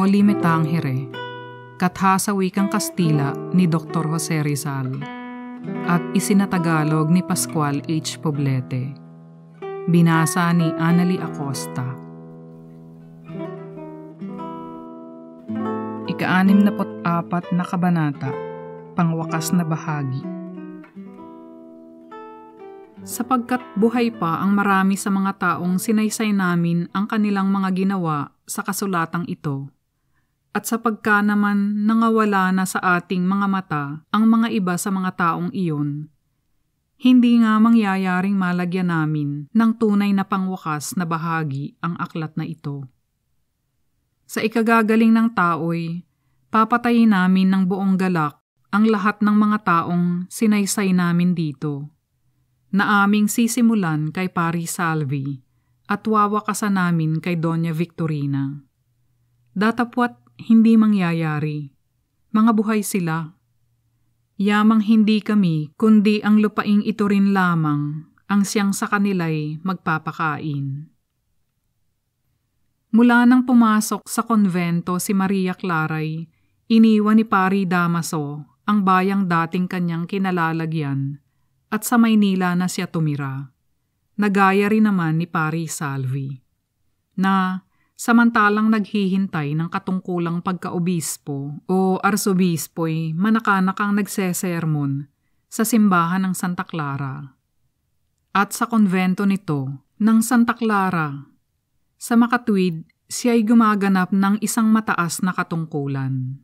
Noli Me Tangere, katha sa wikang Kastila ni Dr. Jose Rizal at isinatagalog ni Pascual H. Poblete. Binasa ni Anali Acosta. Ikaanim na pot-apat na kabanata, pangwakas na bahagi. Sapagkat buhay pa ang marami sa mga taong sinaysay namin ang kanilang mga ginawa sa kasulatang ito, at sa pagka naman nangawala na sa ating mga mata ang mga iba sa mga taong iyon, hindi nga mangyayaring malagyan namin ng tunay na pangwakas na bahagi ang aklat na ito. Sa ikagagaling ng tao'y, papatayin namin ng buong galak ang lahat ng mga taong sinaysay namin dito, na aming sisimulan kay Pari Salvi at wawakasan namin kay Doña Victorina. Datapwat hindi mangyayari. Mga buhay sila. Yamang hindi kami, kundi ang lupaing ito rin lamang, ang siyang sa kanila'y magpapakain. Mula nang pumasok sa konvento si Maria Claray, iniwan ni Pari Damaso ang bayang dating kanyang kinalalagyan at sa Maynila na siya tumira. Nagaya rin naman ni Pari Salvi na samantalang naghihintay ng katungkulang pagkaobispo o arsobispo'y manakanak ang nagsesermon sa simbahan ng Santa Clara at sa konvento nito ng Santa Clara. Sa makatwid, siya ay gumaganap ng isang mataas na katungkulan.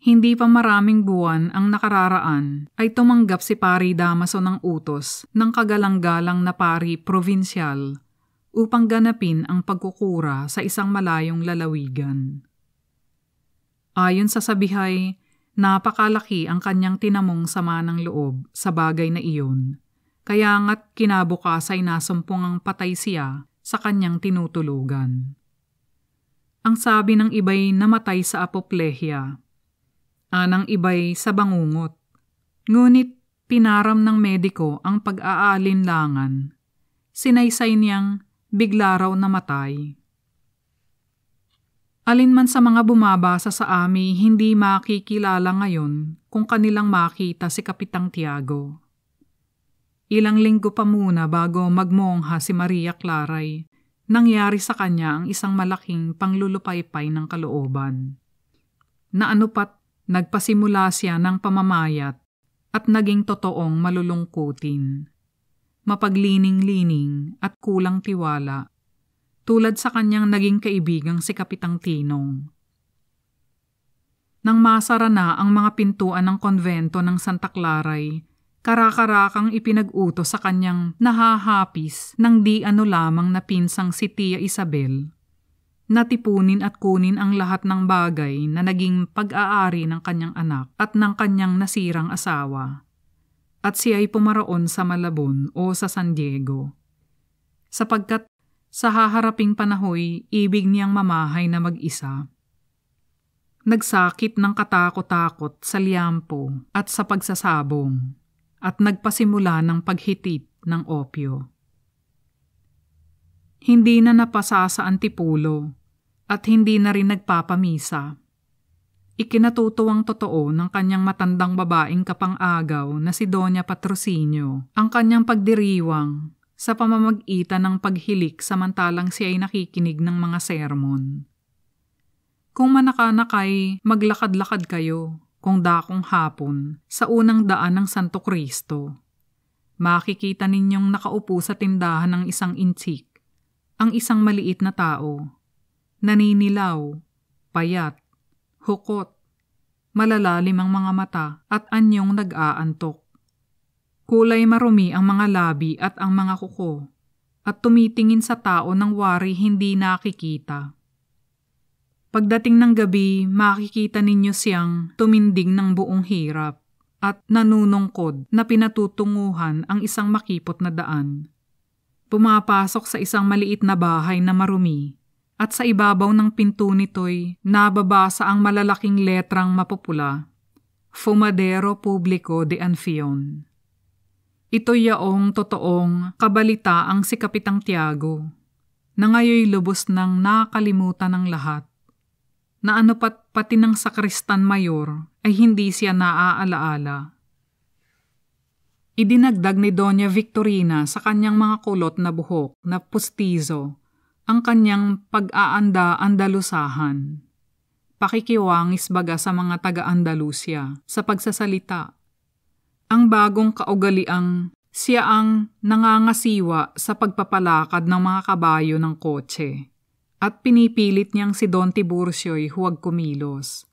Hindi pa maraming buwan ang nakararaan ay tumanggap si Pari Damaso ng utos ng kagalang-galang na pari provincial upang ganapin ang pagkukura sa isang malayong lalawigan. Ayon sa sabihay, napakalaki ang kanyang tinamong sama ng loob sa bagay na iyon, kaya nga't kinabukas ay nasumpong ang patay siya sa kanyang tinutulugan. Ang sabi ng iba'y namatay sa apoplehya, anang iba'y sa bangungot, ngunit pinaram ng mediko ang pag-aalinlangan. Sinaysay niyang bigla raw namatay. Alinman sa mga bumabasa sa ami hindi makikilala ngayon kung kanilang makita si Kapitang Tiago. Ilang linggo pa muna bago magmongha si Maria Claray, nangyari sa kanya ang isang malaking panglulupaypay ng kalooban. Na anupat nagpasimula siya ng pamamayat at naging totoong malulungkutin mapaglining-lining at kulang tiwala, tulad sa kanyang naging kaibigang si Kapitang Tinong. Nang masara na ang mga pintuan ng konvento ng Santa Claray, karakarakang ipinag-uto sa kanyang nahahapis ng di ano lamang na pinsang si Tia Isabel. Natipunin at kunin ang lahat ng bagay na naging pag-aari ng kanyang anak at ng kanyang nasirang asawa at siya ay pumaroon sa Malabon o sa San Diego. Sapagkat sa haharaping panahoy, ibig niyang mamahay na mag-isa. Nagsakit ng katakot-takot sa liampo at sa pagsasabong at nagpasimula ng paghitit ng opyo. Hindi na napasa sa antipulo at hindi na rin nagpapamisa Ikinatutuwang totoo ng kanyang matandang babaeng kapang-agaw na si Doña Patrocinio ang kanyang pagdiriwang sa pamamagitan ng paghilik samantalang siya ay nakikinig ng mga sermon. Kung manakanak ay maglakad-lakad kayo kung dakong hapon sa unang daan ng Santo Cristo, Makikita ninyong nakaupo sa tindahan ng isang intik, ang isang maliit na tao, naninilaw, payat, hukot, malalalim ang mga mata at anyong nag-aantok. Kulay marumi ang mga labi at ang mga kuko, at tumitingin sa tao ng wari hindi nakikita. Pagdating ng gabi, makikita ninyo siyang tumindig ng buong hirap at nanunungkod na pinatutunguhan ang isang makipot na daan. Pumapasok sa isang maliit na bahay na marumi at sa ibabaw ng pinto nito'y nababasa ang malalaking letrang mapupula, Fumadero Publico de Anfion. Ito yaong totoong kabalita ang si Kapitang Tiago, na ngayoy lubos ng nakalimutan ng lahat, na ano pat pati ng sakristan mayor ay hindi siya naaalaala. Idinagdag ni Doña Victorina sa kanyang mga kulot na buhok na pustizo ang kanyang pag-aanda-andalusahan. Pakikiwangis baga sa mga taga-Andalusia sa pagsasalita. Ang bagong kaugaliang siya ang nangangasiwa sa pagpapalakad ng mga kabayo ng kotse at pinipilit niyang si Don Tiburcio'y huwag kumilos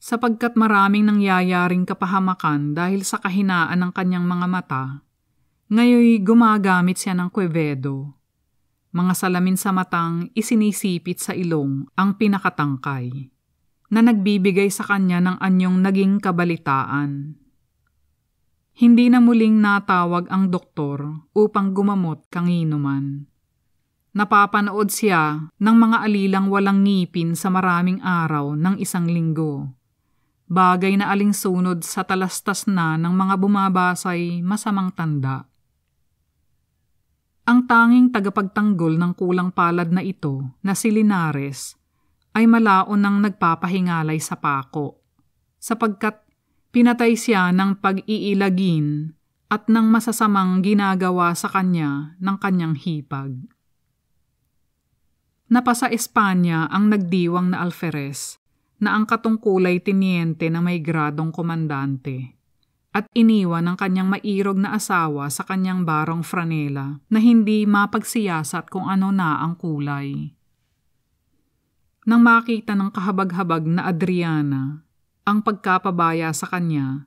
sapagkat maraming nangyayaring kapahamakan dahil sa kahinaan ng kanyang mga mata. Ngayoy gumagamit siya ng Quevedo mga salamin sa matang isinisipit sa ilong ang pinakatangkay, na nagbibigay sa kanya ng anyong naging kabalitaan. Hindi na muling natawag ang doktor upang gumamot kanginuman. Napapanood siya ng mga alilang walang ngipin sa maraming araw ng isang linggo. Bagay na aling sunod sa talastas na ng mga bumabasay masamang tanda. Ang tanging tagapagtanggol ng kulang palad na ito na si Linares ay malaon ng nagpapahingalay sa pako sapagkat pinatay siya ng pag-iilagin at ng masasamang ginagawa sa kanya ng kanyang hipag. Napasa Espanya ang nagdiwang na alferes na ang katungkulay tiniente na may gradong komandante at iniwan ng kanyang mairog na asawa sa kanyang barong franela na hindi mapagsiyasat kung ano na ang kulay. Nang makita ng kahabag-habag na Adriana ang pagkapabaya sa kanya,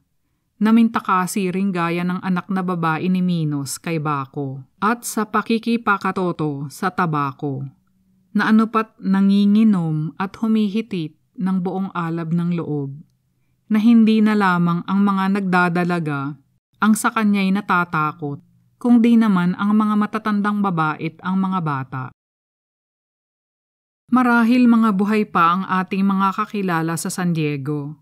namintakasi rin gaya ng anak na babae ni Minos kay Bako at sa pakikipakatoto sa tabako na anupat nanginginom at humihitit ng buong alab ng loob na hindi na lamang ang mga nagdadalaga ang sa kanya'y natatakot, kung di naman ang mga matatandang babait ang mga bata. Marahil mga buhay pa ang ating mga kakilala sa San Diego,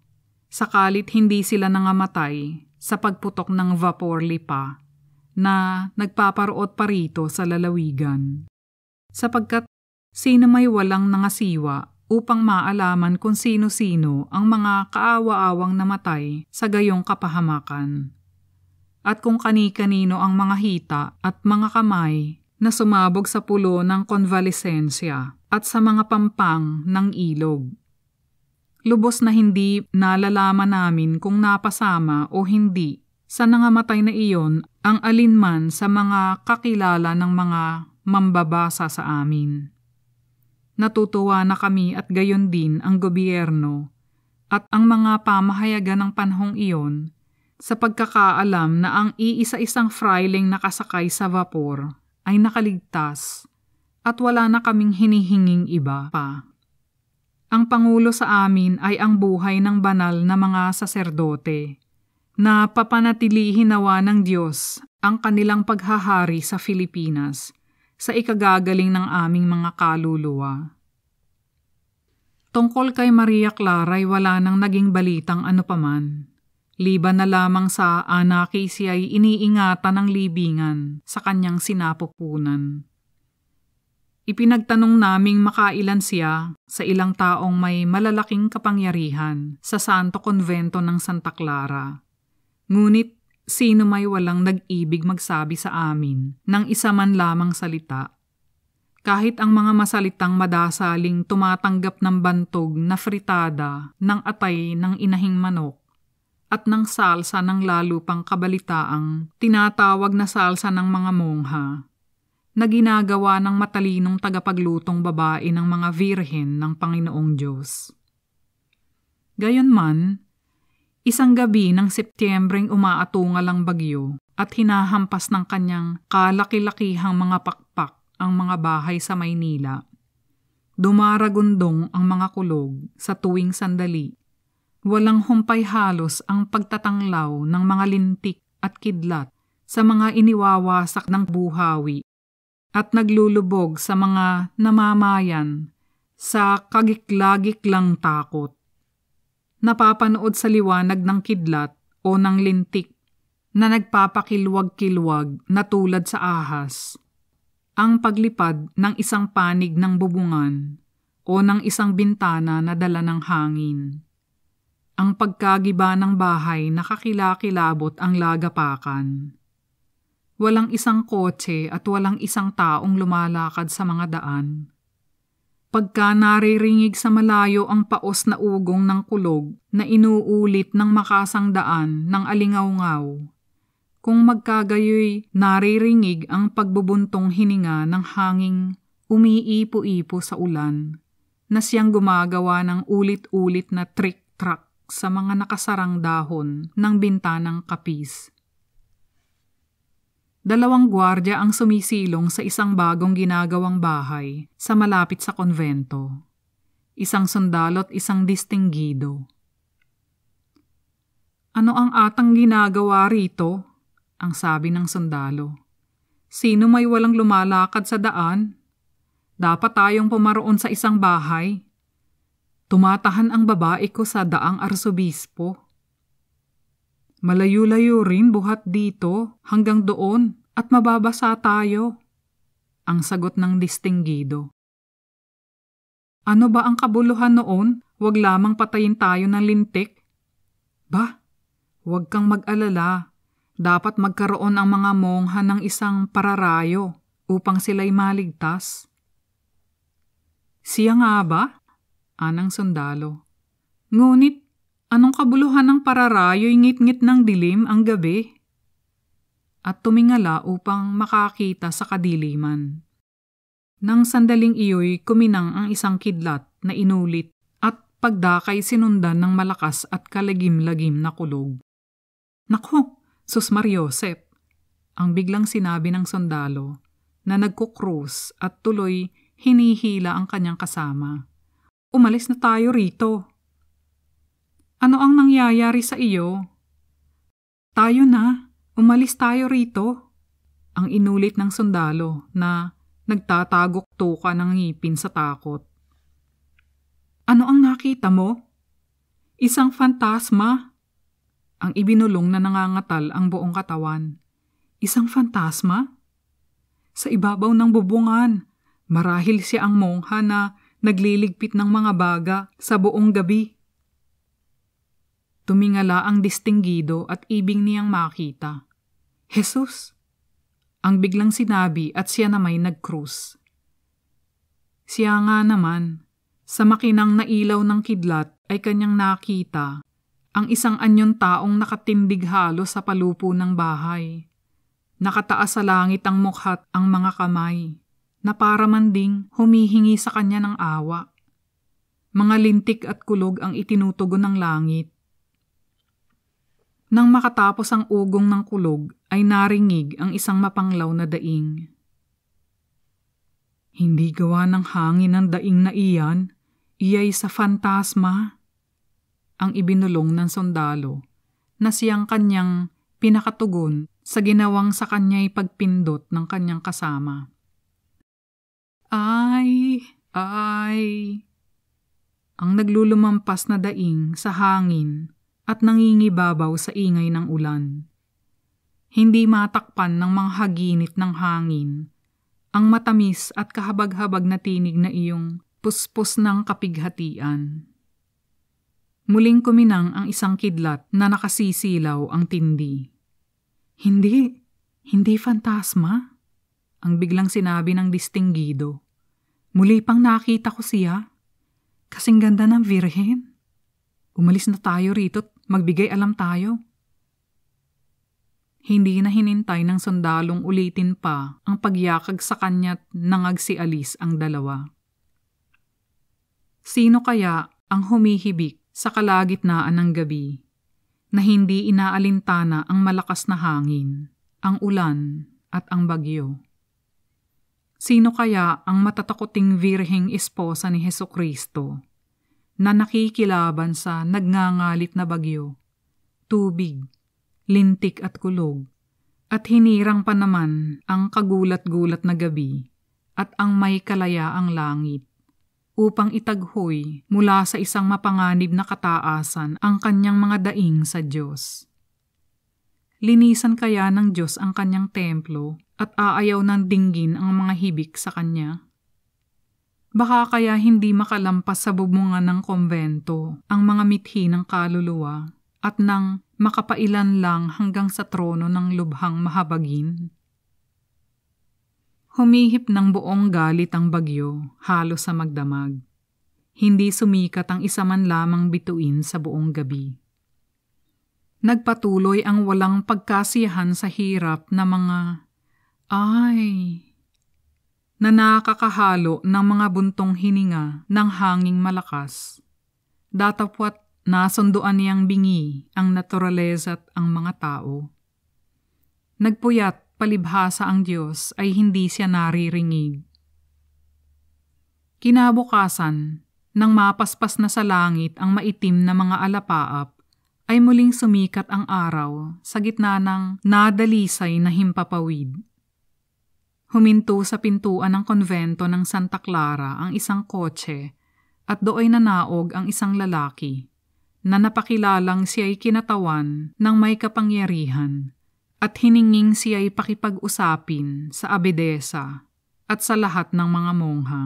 sakalit hindi sila nangamatay sa pagputok ng vapor lipa na nagpaparoot pa rito sa lalawigan. Sapagkat sino may walang nangasiwa upang maalaman kung sino-sino ang mga kaawa-awang namatay sa gayong kapahamakan. At kung kani-kanino ang mga hita at mga kamay na sumabog sa pulo ng konvalesensya at sa mga pampang ng ilog. Lubos na hindi nalalaman namin kung napasama o hindi sa nangamatay na iyon ang alinman sa mga kakilala ng mga mambabasa sa amin. Natutuwa na kami at gayon din ang gobyerno at ang mga pamahayagan ng panhong iyon sa pagkakaalam na ang iisa-isang fryling nakasakay sa vapor ay nakaligtas at wala na kaming hinihinging iba pa. Ang Pangulo sa amin ay ang buhay ng banal na mga saserdote na papanatilihin nawa ng Diyos ang kanilang paghahari sa Pilipinas sa ikagagaling ng aming mga kaluluwa. Tungkol kay Maria Clara ay wala nang naging balitang ano paman. Liban na lamang sa anaki siya ay iniingatan ng libingan sa kanyang sinapupunan. Ipinagtanong naming makailan siya sa ilang taong may malalaking kapangyarihan sa Santo Convento ng Santa Clara. Ngunit sino may walang nag-ibig magsabi sa amin ng isa man lamang salita. Kahit ang mga masalitang madasaling tumatanggap ng bantog na fritada ng atay ng inahing manok at ng salsa ng lalo pang kabalitaang tinatawag na salsa ng mga mongha na ginagawa ng matalinong tagapaglutong babae ng mga virhen ng Panginoong Diyos. Gayon man, Isang gabi ng Setyembreng umaatungal ang bagyo at hinahampas ng kanyang kalaki-lakihang mga pakpak ang mga bahay sa Maynila. Dumaragundong ang mga kulog sa tuwing sandali. Walang humpay halos ang pagtatanglaw ng mga lintik at kidlat sa mga iniwawasak ng buhawi at naglulubog sa mga namamayan sa kagiklagik lang takot napapanood sa liwanag ng kidlat o ng lintik na nagpapakilwag-kilwag na tulad sa ahas. Ang paglipad ng isang panig ng bubungan o ng isang bintana na dala ng hangin. Ang pagkagiba ng bahay nakakilakilabot ang lagapakan. Walang isang kotse at walang isang taong lumalakad sa mga daan pagka naririnig sa malayo ang paos na ugong ng kulog na inuulit ng makasangdaan ng alingawngaw. Kung magkagayoy naririnig ang pagbubuntong hininga ng hanging umiipo-ipo sa ulan na siyang gumagawa ng ulit-ulit na trick-track sa mga nakasarang dahon ng bintanang kapis dalawang gwardya ang sumisilong sa isang bagong ginagawang bahay sa malapit sa konvento. Isang sundalo at isang distinguido. Ano ang atang ginagawa rito? Ang sabi ng sundalo. Sino may walang lumalakad sa daan? Dapat tayong pumaroon sa isang bahay. Tumatahan ang babae ko sa daang arsobispo. Malayo-layo rin buhat dito hanggang doon at mababasa tayo. Ang sagot ng distinguido. Ano ba ang kabuluhan noon? Huwag lamang patayin tayo ng lintik? Ba, huwag kang mag-alala. Dapat magkaroon ang mga mongha ng isang pararayo upang sila'y maligtas. Siya nga ba? Anang sundalo. Ngunit, anong kabuluhan ng pararayo'y ngit-ngit ng dilim ang gabi? at tumingala upang makakita sa kadiliman. Nang sandaling iyo'y kuminang ang isang kidlat na inulit at pagdakay sinundan ng malakas at kalagim-lagim na kulog. Naku, Susmar Yosep! Ang biglang sinabi ng sundalo na nagkukrus at tuloy hinihila ang kanyang kasama. Umalis na tayo rito. Ano ang nangyayari sa iyo? Tayo na, Umalis tayo rito. Ang inulit ng sundalo na nagtatagok tuka ng ngipin sa takot. Ano ang nakita mo? Isang fantasma. Ang ibinulong na nangangatal ang buong katawan. Isang fantasma? Sa ibabaw ng bubungan, marahil siya ang mongha na nagliligpit ng mga baga sa buong gabi. Tumingala ang distinggido at ibig niyang makita. Jesus! Ang biglang sinabi at siya namay nagkrus. Siya nga naman, sa makinang na ilaw ng kidlat ay kanyang nakita ang isang anyon taong nakatindig halo sa palupo ng bahay. Nakataas sa langit ang mukhat ang mga kamay, na para man ding humihingi sa kanya ng awa. Mga lintik at kulog ang itinutugo ng langit, nang makatapos ang ugong ng kulog, ay naringig ang isang mapanglaw na daing. Hindi gawa ng hangin ang daing na iyan, iyay sa fantasma. Ang ibinulong ng sundalo na siyang kanyang pinakatugon sa ginawang sa kanya'y pagpindot ng kanyang kasama. Ay, ay, ang naglulumampas na daing sa hangin at nangingibabaw sa ingay ng ulan. Hindi matakpan ng mga haginit ng hangin ang matamis at kahabag-habag na tinig na iyong puspos ng kapighatian. Muling kuminang ang isang kidlat na nakasisilaw ang tindi. Hindi, hindi fantasma, ang biglang sinabi ng distinggido. Muli pang nakita ko siya, kasing ganda ng virhen. Umalis na tayo rito Magbigay alam tayo. Hindi na hinintay ng sundalong ulitin pa ang pagyakag sa kanya't nangag si Alice ang dalawa. Sino kaya ang humihibik sa kalagitnaan ng gabi na hindi inaalintana ang malakas na hangin, ang ulan at ang bagyo? Sino kaya ang matatakuting birheng esposa ni Heso Kristo na nakikilaban sa nagngangalit na bagyo, tubig, lintik at kulog, at hinirang pa naman ang kagulat-gulat na gabi at ang may kalaya ang langit upang itaghoy mula sa isang mapanganib na kataasan ang kanyang mga daing sa Diyos. Linisan kaya ng Diyos ang kanyang templo at aayaw ng dinggin ang mga hibik sa kanya? Baka kaya hindi makalampas sa bubungan ng kombento ang mga mithi ng kaluluwa at nang makapailan lang hanggang sa trono ng lubhang mahabagin. Humihip ng buong galit ang bagyo, halos sa magdamag. Hindi sumikat ang isa man lamang bituin sa buong gabi. Nagpatuloy ang walang pagkasiyahan sa hirap na mga, ay, na nakakahalo ng mga buntong hininga ng hanging malakas. Datapwat nasunduan niyang bingi ang naturaleza at ang mga tao. Nagpuyat palibhasa ang Diyos ay hindi siya nariringig. Kinabukasan, nang mapaspas na sa langit ang maitim na mga alapaap, ay muling sumikat ang araw sa gitna ng nadalisay na himpapawid. Huminto sa pintuan ng konvento ng Santa Clara ang isang kotse at dooy nanaog ang isang lalaki na napakilalang siya'y kinatawan ng may kapangyarihan at hininging siya'y pakipag-usapin sa abedesa at sa lahat ng mga mongha.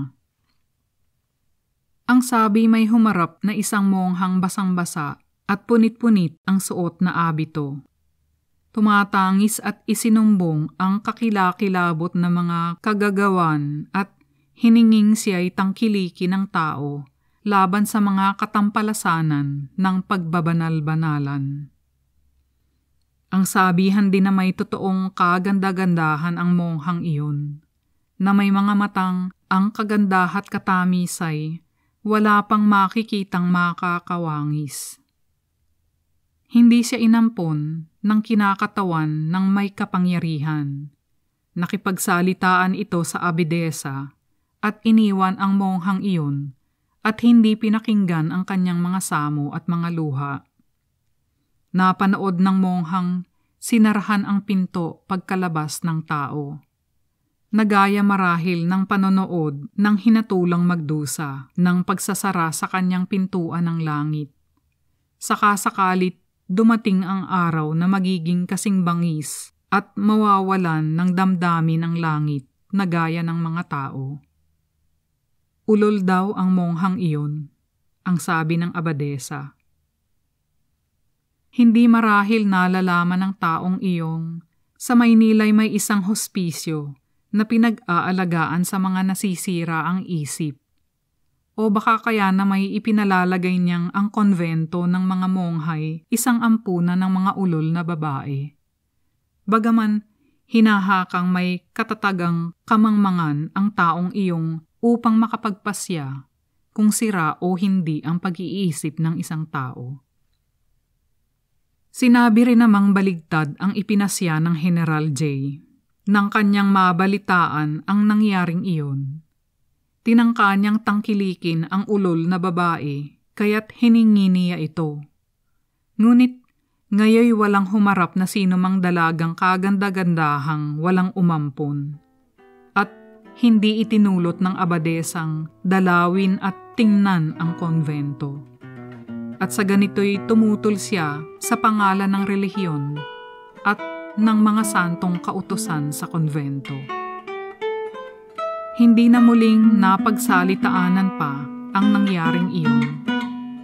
Ang sabi may humarap na isang monghang basang-basa at punit-punit ang suot na abito tumatangis at isinumbong ang kakilakilabot na mga kagagawan at hininging siya'y tangkiliki ng tao laban sa mga katampalasanan ng pagbabanal-banalan. Ang sabihan din na may totoong kaganda-gandahan ang monghang iyon, na may mga matang ang kagandahat katamisay, wala pang makikitang makakawangis. Hindi siya inampon ng kinakatawan ng may kapangyarihan. Nakipagsalitaan ito sa abidesa at iniwan ang monghang iyon at hindi pinakinggan ang kanyang mga samo at mga luha. Napanood ng monghang sinarahan ang pinto pagkalabas ng tao. Nagaya marahil ng panonood ng hinatulang magdusa ng pagsasara sa kanyang pintuan ng langit. Sakasakalit dumating ang araw na magiging kasing bangis at mawawalan ng damdamin ang langit na gaya ng mga tao. Ulol daw ang monghang iyon, ang sabi ng abadesa. Hindi marahil nalalaman ng taong iyong sa Maynila'y may isang hospisyo na pinag-aalagaan sa mga nasisira ang isip o baka kaya na may ipinalalagay niyang ang konvento ng mga monghay isang ampuna ng mga ulol na babae. Bagaman, hinahakang may katatagang kamangmangan ang taong iyong upang makapagpasya kung sira o hindi ang pag-iisip ng isang tao. Sinabi rin namang baligtad ang ipinasya ng General J nang kanyang mabalitaan ang nangyaring iyon tinangka niyang tangkilikin ang ulol na babae, kaya't hiningi niya ito. Ngunit ngayoy walang humarap na sino mang dalagang kaganda-gandahang walang umampon. At hindi itinulot ng abadesang dalawin at tingnan ang konvento. At sa ganito'y tumutol siya sa pangalan ng relihiyon at ng mga santong kautosan sa konvento. Hindi na muling napagsalitaanan pa ang nangyaring iyon.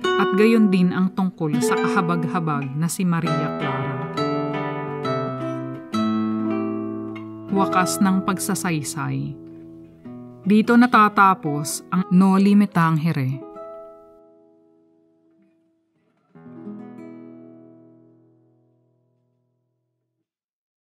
At gayon din ang tungkol sa kahabag-habag na si Maria Clara. Wakas ng pagsasaysay Dito natatapos ang No Limitang Metangere